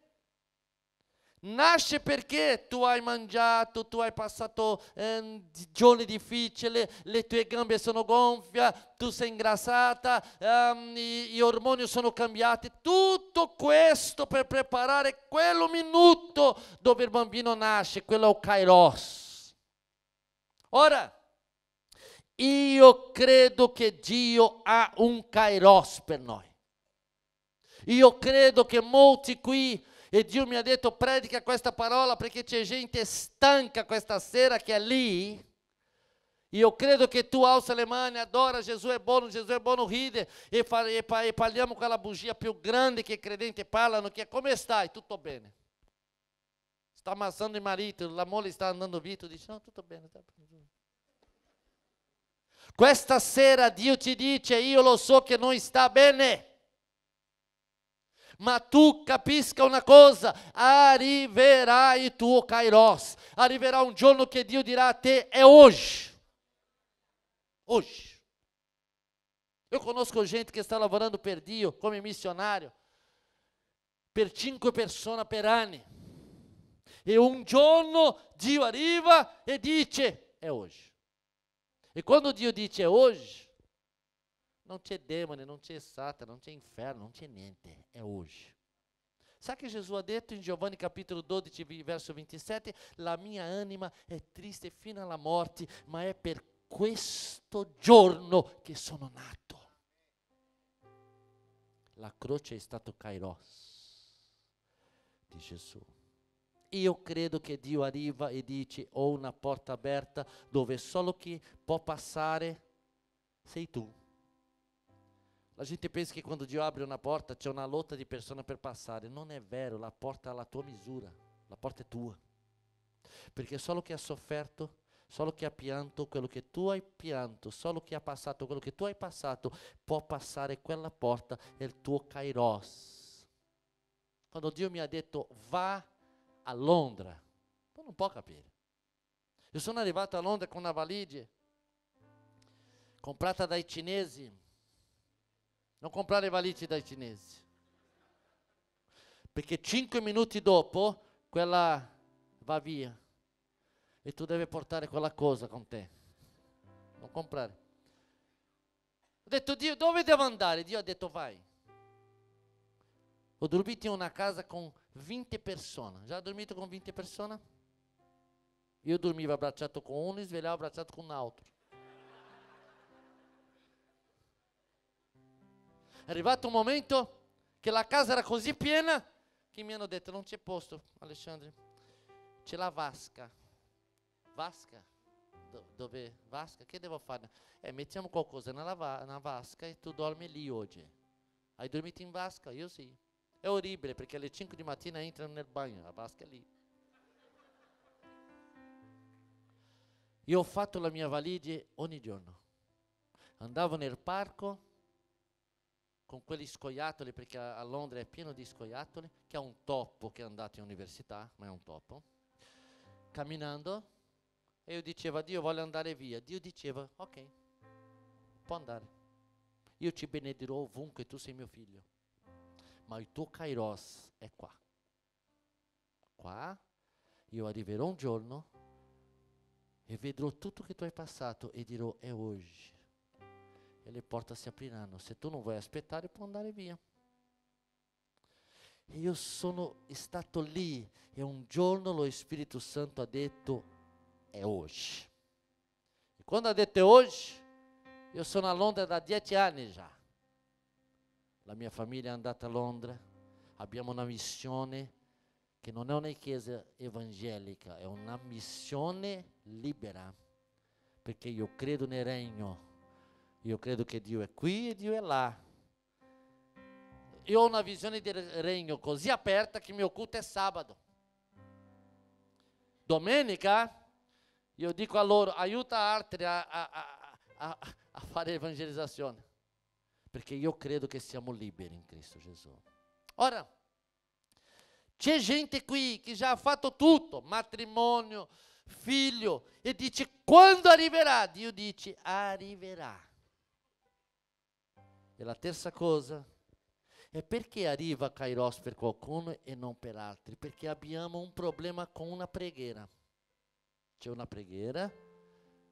Nasce perché tu hai mangiato, tu hai passato eh, giorni difficili, le tue gambe sono gonfie, tu sei ingrassata, ehm, i, gli ormoni sono cambiati. Tutto questo per preparare quello minuto dove il bambino nasce, quello è il kairos. Ora, io credo che Dio ha un kairos per noi. Io credo che molti qui, e Dio mi ha detto predica questa parola perché c'è gente stanca questa sera che è lì, eu credo que tu alça le e adora Jesus é bom Jesus é bom, ride e, fa, e, e bugia più grande che i no que é como está e tudo bem está ammazzando il marido a moglie está andando via, tu dici no, tutto bene, tutto bene. Questa sera Dio ti dice, lo so que não está bene mas tu capisca uma coisa, arriverá e tu o cairós, arriverá um giorno que Dio dirá a te, é hoje, hoje, eu conosco gente que está lavorando perdio, como missionário, per cinque persone per anni, e um giorno Dio arriva e dice, é hoje, e quando Dio dice, é hoje, não tinha demônio, não tinha sata, não tinha inferno, não tinha niente. É hoje. Sabe que Jesus ha é em Giovanni capítulo 12, verso 27? La mia anima è é triste fino alla morte, ma è per questo giorno che sono nato. La croce è stato Kairos di Gesù. Io credo che Dio arriva e dice ho una porta aperta dove solo chi può passare sei tu. A gente pensa que quando Dio abre uma porta c'è uma lotta de persone para passar. Não é vero, A porta é a tua misura, A porta é tua. Porque o que é ha só o que ha pianto quello que tu hai pianto, só o que ha passado, quello que tu hai passado, pode passar quella porta É o tuo kairos. Quando Dio me ha detto vá a Londra, tu não puoi capire. Eu sono arrivato a Londra com una com comprata dai itinese. Non comprare valigie dai cinesi. Perché cinque minuti dopo quella va via e tu devi portare quella cosa con te. Non comprare. Ho detto, Dio, dove devo andare? Dio ha detto, vai. Ho dormito in una casa con 20 persone. Già dormito con 20 persone? Io dormivo abbracciato con uno e svegliavo abbracciato con un altro. È arrivato un momento che la casa era così piena che mi hanno detto non c'è posto, Alessandro, c'è la vasca. Vasca? Do, dove? Vasca? Che devo fare? Eh, mettiamo qualcosa nella, va nella vasca e tu dormi lì oggi. Hai dormito in vasca? Io sì. È orribile perché alle 5 di mattina entrano nel bagno, la vasca è lì. Io ho fatto la mia valigia ogni giorno. Andavo nel parco, con quegli scoiattoli, perché a Londra è pieno di scoiattoli, che è un topo che è andato in università, ma è un topo, camminando e io dicevo, Dio voglio andare via. Dio diceva, ok, può andare. Io ti benedirò ovunque, tu sei mio figlio. Ma il tuo kairos è qua. Qua io arriverò un giorno e vedrò tutto che tu hai passato e dirò, è oggi e le porte si apriranno. Se tu non vuoi aspettare puoi andare via. E io sono stato lì e un giorno lo Spirito Santo ha detto è oggi. E quando ha detto è oggi, io sono a Londra da dieci anni già. La mia famiglia è andata a Londra, abbiamo una missione che non è una chiesa evangelica, è una missione libera, perché io credo nel regno Eu credo que Deus é aqui, e Deus é lá. Eu, na visão de Reino, regno così aperta que meu mio culto è é sabato. Domenica eu digo a loro, aiuta altri a, a, a, a fare evangelização, porque eu credo que siamo liberi em Cristo Jesus. Ora, c'è gente aqui que já ha fatto tudo: matrimônio, filho, e dice quando arriverà? Dio dice arriverà. E la terza cosa è perché arriva Kairos per qualcuno e non per altri? Perché abbiamo un problema con una preghiera. C'è una preghiera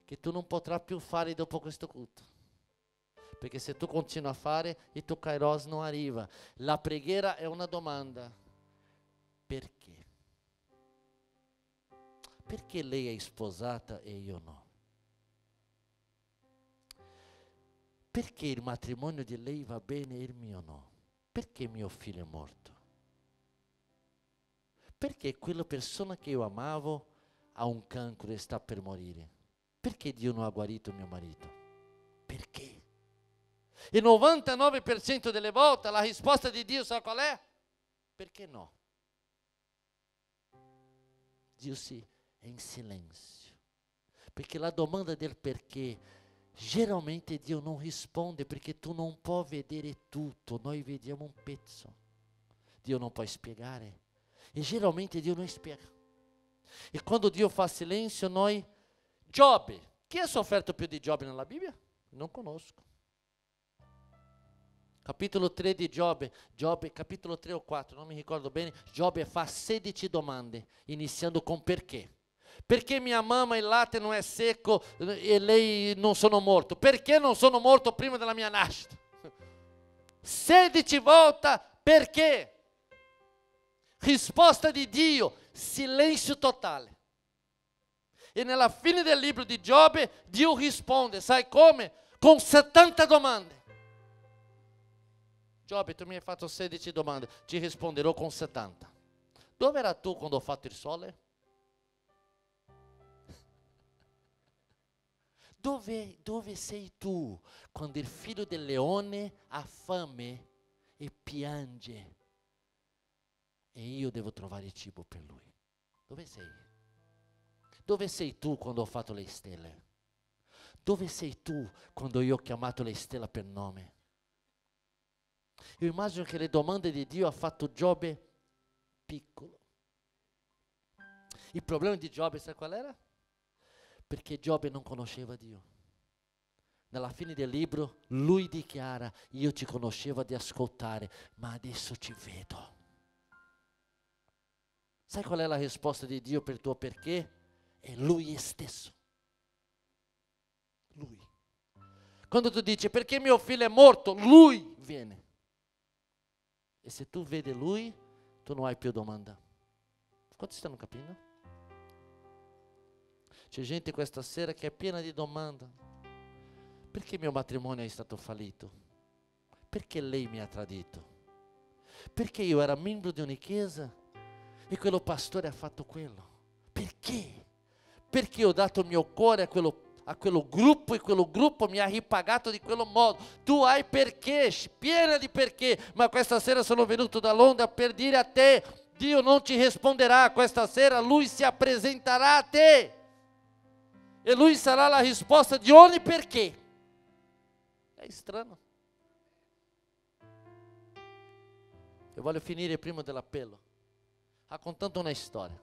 che tu non potrai più fare dopo questo culto. Perché se tu continui a fare, il tuo Kairos non arriva. La preghiera è una domanda. Perché? Perché lei è sposata e io no? perché il matrimonio di lei va bene e il mio no? Perché mio figlio è morto? Perché quella persona che io amavo ha un cancro e sta per morire? Perché Dio non ha guarito mio marito? Perché? Il 99% delle volte la risposta di Dio sa qual è? Perché no? Dio si è in silenzio. Perché la domanda del perché Geralmente é Deus não responde, porque tu não pode vedere é tudo, nós vediamo um pezzo. Dio non può spiegare. É. E geralmente Deus não spiega. E quando Dio fa silenzio, noi... Job! Chi è sofferto più de Job na Bíblia? Não conosco. Capítulo 3 de Giobbe, Giobbe, capitolo 3 ou 4, non mi ricordo bene, Giobbe fa 16 domande, iniziando con perché. Perché mia mamma il latte non è secco e lei non sono morto? Perché non sono morto prima della mia nascita? 16 volte perché? Risposta di Dio, silêncio totale. E nella fine del libro di Giobbe Dio risponde, sai come? Con 70 domande. Giobbe, tu mi hai fatto 16 domande, ti risponderò con 70. Dove eri tu quando ho fatto il sole? Dove, dove sei tu quando il figlio del leone ha fame e piange? E io devo trovare cibo per lui. Dove sei? Dove sei tu quando ho fatto le stelle? Dove sei tu quando io ho chiamato le stelle per nome? Io immagino che le domande di Dio ha fatto Giobbe piccolo. Il problema di Giobbe, sai qual era? perché Giobbe non conosceva Dio. Nella fine del libro lui dichiara, io ti conoscevo di ascoltare, ma adesso ci vedo. Sai qual è la risposta di Dio per il tuo perché? È lui stesso. Lui. Quando tu dici perché mio figlio è morto, lui viene. E se tu vedi lui, tu non hai più domanda. Quanti stanno capendo? C'è gente questa sera che è é piena di domande. Perché mio matrimonio è é stato fallito? Perché lei mi ha tradito? Perché io era membro di una chiesa e quello pastore ha é fatto quello? Perché? Perché ho dato il mio cuore a quello a quello gruppo e quello gruppo mi ha ripagato di quello modo. Tu hai perché, piena di perché, ma questa sera sono venuto da Londra per dire a te, Dio non ti risponderà questa sera, lui si apresentará a te. e lui sarà la risposta di ogni perché. È strano. Eu voglio finire prima dell'appello, raccontando una storia.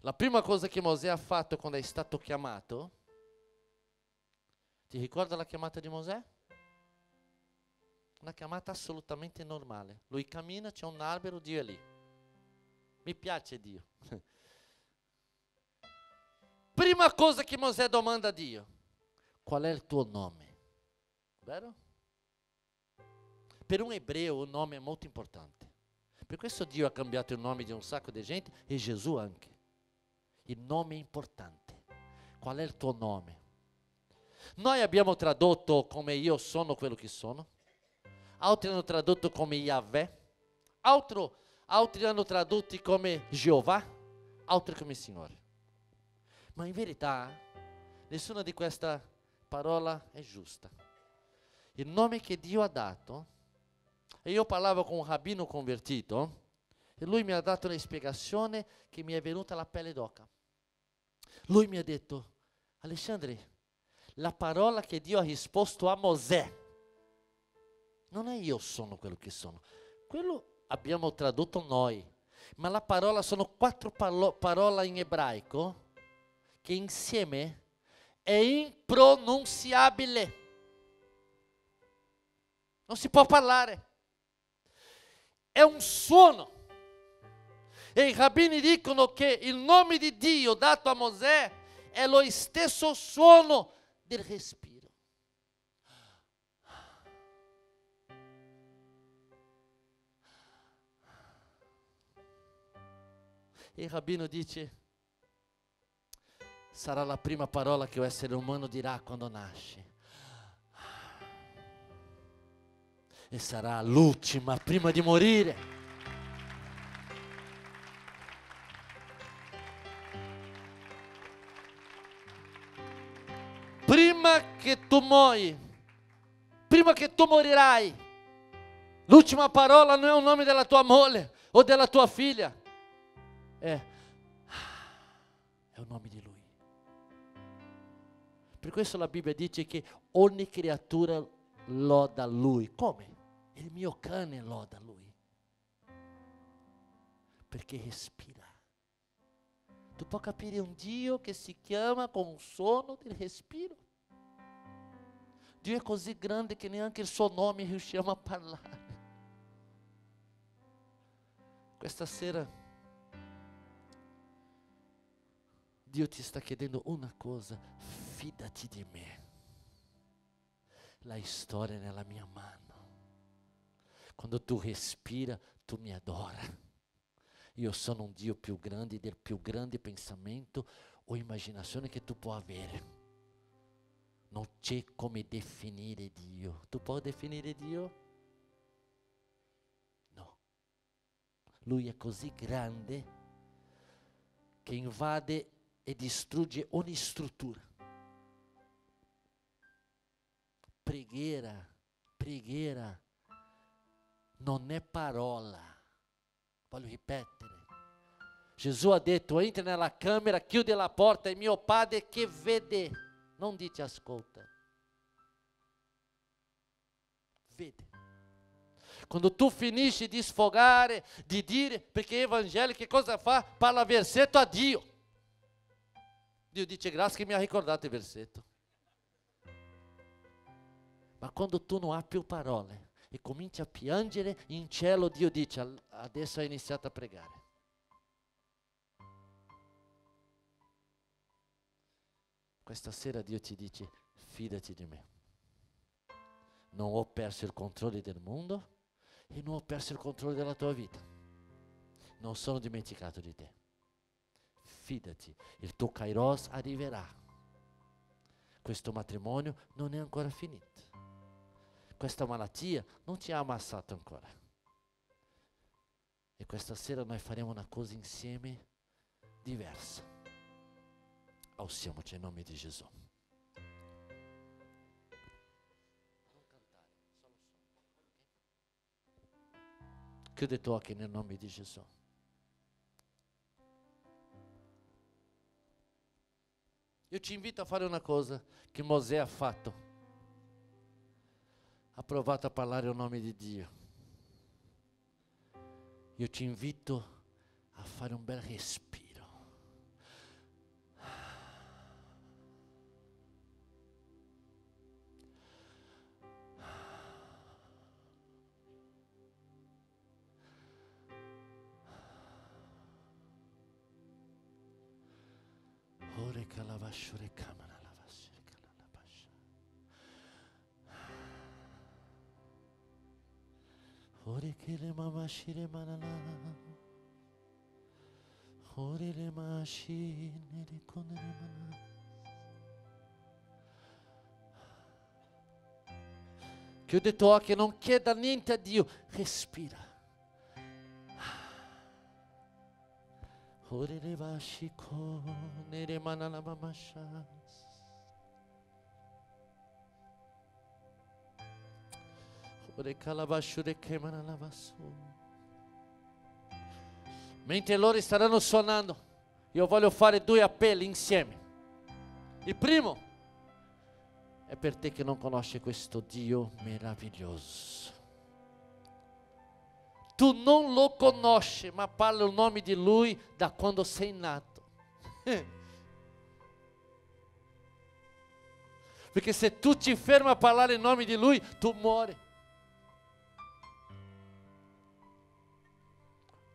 La prima cosa che Mosè ha fatto quando è stato chiamato, ti ricorda la chiamata di Mosè? Una chiamata assolutamente normale. Lui cammina, c'è un albero, Dio è lì. Mi piace Dio. (laughs) prima coisa que Moisés demanda a Dio. Qual é o teu nome? Vero? Para um ebreu o nome é muito importante. Por isso Dio ha cambiato o nome de um saco de gente é e Jesus anche. O nome é importante. Qual é o teu nome? Nós abbiamo tradotto como é eu sono quello que sono. Altri hanno tradotto como é Yahvé. Altro, altri hanno tradotto como Jeová. Altri como Senhor. Ma in verità nessuna di queste parole è giusta. Il nome che Dio ha dato, e io parlavo con un rabbino convertito, e lui mi ha dato una spiegazione che mi è venuta la pelle d'oca. Lui mi ha detto, Alessandri, la parola che Dio ha risposto a Mosè, non è io sono quello che sono, quello abbiamo tradotto noi, ma la parola sono quattro parole in ebraico que insieme é impronunciável. Não se pode falar. É um sono. E os rabbini dicono que o nome de Deus dado a Mosé é o stesso sono del respiro. E o rabino diz. Será a prima parola que o ser humano dirá quando nasce. E será a última prima de morir, Prima que tu muori, prima que tu morirai, l'ultima parola não é o nome della tua moglie ou della tua filha. é Per questo la Bibbia dice che ogni creatura loda lui. Come? Il mio cane loda lui. Perché respira. Tu puoi capire un Dio che si chiama con un sono del respiro. Dio è così grande che neanche il suo nome riusciamo a parlare. Questa sera Dio ti sta chiedendo una cosa, Pídai-te de mim. La história nella minha mano. Quando tu respira, tu me adora. sou num dia o più grande del più grande pensamento ou imaginação que tu possa avere. Não c'è como definir Dio. Tu pode definir Dio? Não. Lui é così grande que invade e distrugge ogni struttura. Pregueira, preghiera não é parola. Voglio repetir. Né? Jesus ha detto, entra nella camera, chiude la porta e meu padre que vede, Não dite, ascolta. Vede. Quando tu finisci de sfogare, de dire, porque é Evangelho que coisa faz? Parla versetto a Dio. Dio dice Graças que me ha ricordato il versetto. Ma quando tu non hai più parole e cominci a piangere, in cielo Dio dice, adesso hai iniziato a pregare. Questa sera Dio ti dice, fidati di me. Non ho perso il controllo del mondo e non ho perso il controllo della tua vita. Non sono dimenticato di te. Fidati, il tuo Kairos arriverà. Questo matrimonio non è ancora finito questa malattia non ti ha ammassato ancora. E questa sera noi faremo una cosa insieme diversa. Alciamoci in nome di Gesù. Chiudi i tuoi occhi nel nome di Gesù. Io ti invito a fare una cosa che Mosè ha fatto Approvato a parlare il nome di Dio. Io ti invito a fare un bel respiro. Ore calavasciore cam. kere mama shire manala Hore le ma shine le konere manala Che ho detto oh, che non chieda niente a Dio, respira. Hore le vashi konere manala mama Mentre loro staranno suonando, io voglio fare due appelli insieme. Il primo è é per te che non conosci questo Dio meraviglioso. Tu non lo conosci, ma parla il nome di Lui da quando sei nato. (laughs) Perché se tu ti fermi a parlare il nome di Lui, tu muori.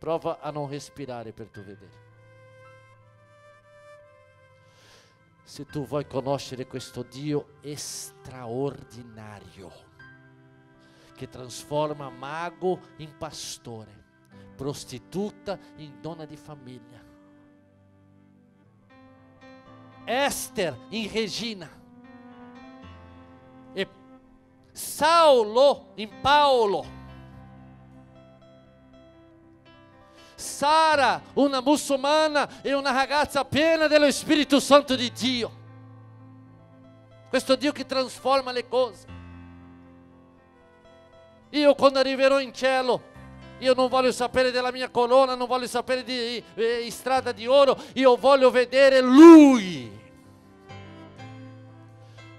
Prova a non respirare per tu vedere. Se tu vuoi conoscere questo Dio straordinario, che trasforma mago in pastore, prostituta in donna di famiglia, Esther in regina e Saulo in Paolo. Sara, uma muçulmana, e uma ragazza piena dello Espírito Santo de Dio. Questo Dio que transforma le cose. Io quando arriverò in cielo, io non voglio sapere della mia corona, non voglio sapere di, estrada eh, strada di oro, io voglio vedere Lui.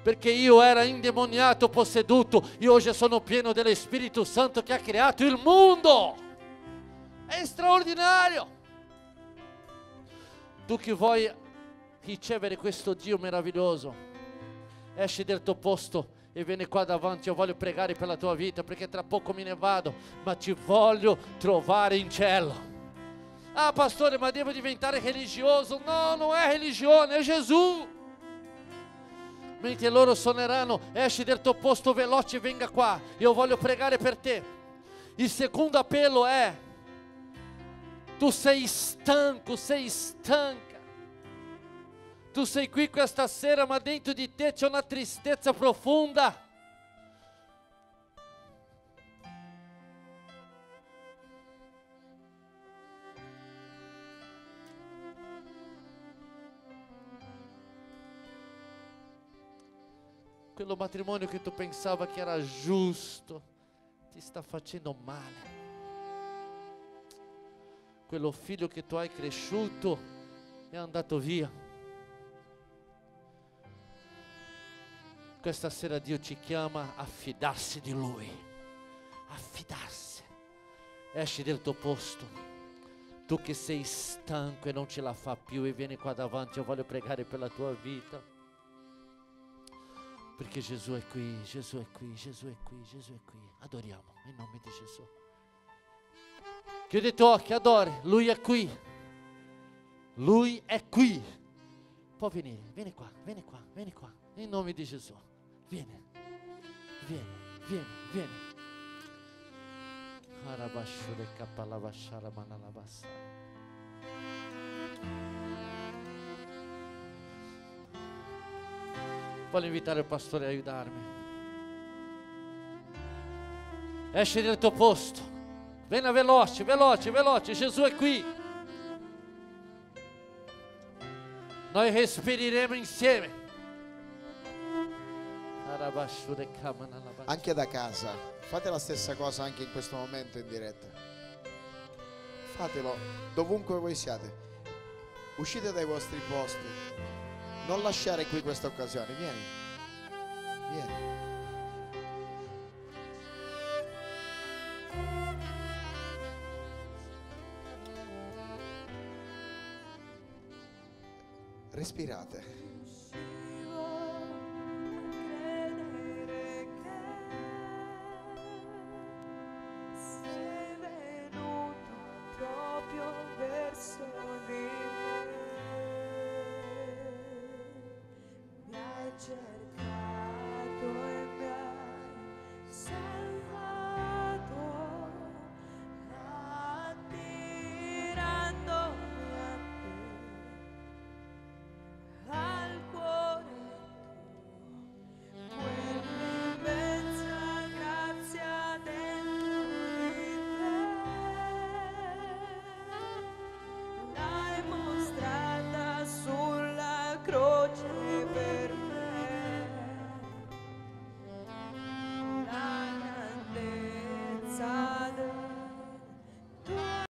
Perché io era indemoniato, posseduto, e oggi sono pieno dello Spirito Santo che ha creato il mondo. è straordinario. Tu che vuoi ricevere questo Dio meraviglioso, esci dal tuo posto e vieni qua davanti, io voglio pregare per la tua vita perché tra poco me ne vado, ma ti voglio trovare in cielo. Ah, pastore, ma devo diventare religioso? No, non è religione, è Gesù. Mentre loro suoneranno, esci dal tuo posto veloce e venga qua, io voglio pregare per te. Il secondo appello è Tu sei estanco, sei estanca. Tu sei qui esta cera, mas dentro de te c'è na tristeza profunda. Pelo matrimônio que tu pensava que era justo, te está fazendo mal. quello figlio che tu hai cresciuto è andato via. Questa sera Dio ci chiama a fidarsi di Lui, a fidarsi. Esci dal tuo posto, tu che sei stanco e non ce la fa più e vieni qua davanti, io voglio pregare per la tua vita. Perché Gesù è qui, Gesù è qui, Gesù è qui, Gesù è qui. Adoriamo in nome di Gesù. Chiudi i tuoi occhi, adore, Lui è qui. Lui è qui. Può venire. Vieni qua, vieni qua, vieni qua. In nome di Gesù. Vieni. Vieni, vieni, vieni. Voglio invitare il pastore a aiutarmi. Esci dal tuo posto. Venga veloce, veloce, veloce, Gesù è qui. Noi respireremo insieme. Anche da casa, fate la stessa cosa anche in questo momento in diretta. Fatelo dovunque voi siate. Uscite dai vostri posti. Non lasciare qui questa occasione. Vieni. Vieni. respirate.